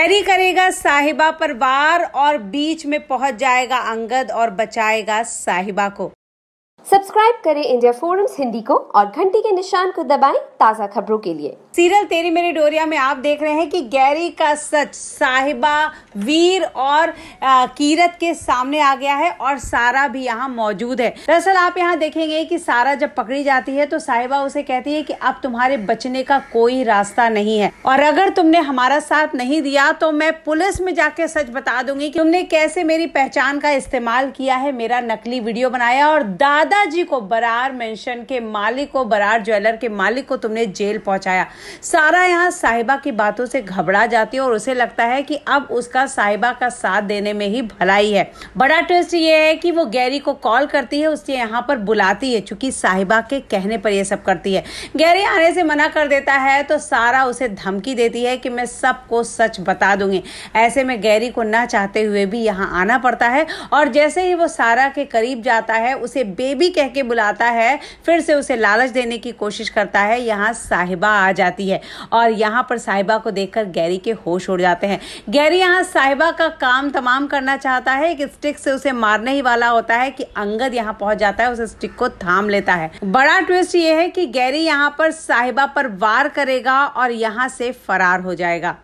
carry करेगा साहिबा पर वार और बीच में पहुंच जाएगा अंगद और बचाएगा साहिबा को सब्सक्राइब करें इंडिया फोरम्स हिंदी को और घंटी के निशान को दबाएं ताज़ा खबरों के लिए सीरियल तेरी मेरी डोरिया में आप देख रहे हैं कि गैरी का सच साहिबा वीर और आ, कीरत के सामने आ गया है और सारा भी यहाँ मौजूद है दरअसल आप यहाँ देखेंगे कि सारा जब पकड़ी जाती है तो साहिबा उसे कहती है कि अब तुम्हारे बचने का कोई रास्ता नहीं है और अगर तुमने हमारा साथ नहीं दिया तो मैं पुलिस में जाके सच बता दूंगी की तुमने कैसे मेरी पहचान का इस्तेमाल किया है मेरा नकली वीडियो बनाया और दाद दादाजी को बरार मेंशन के मालिक को बरार ज्वेलर के मालिक को तुमने जेल पहुंचाया सारा यहाँ साहिबा की बातों से घबरा जाती है और उसे लगता है कि अब उसका साहिबा का साथ देने में ही भलाई है बड़ा ट्विस्ट ये है कि वो गैरी को कॉल करती है उसके यहाँ पर बुलाती है चूंकि साहिबा के कहने पर यह सब करती है गैरी आने से मना कर देता है तो सारा उसे धमकी देती है कि मैं सबको सच बता दूंगी ऐसे में गैरी को ना चाहते हुए भी यहाँ आना पड़ता है और जैसे ही वो सारा के करीब जाता है उसे बेबी बेबी कह के बुलाता है फिर से उसे लालच देने की कोशिश करता है यहाँ साहिबा आ जाती है और यहाँ पर साहिबा को देखकर गैरी के होश उड़ जाते हैं गैरी यहाँ साहिबा का काम तमाम करना चाहता है एक स्टिक से उसे मारने ही वाला होता है कि अंगद यहाँ पहुंच जाता है उस स्टिक को थाम लेता है बड़ा ट्विस्ट ये है कि गैरी यहाँ पर साहिबा पर वार करेगा और यहाँ से फरार हो जाएगा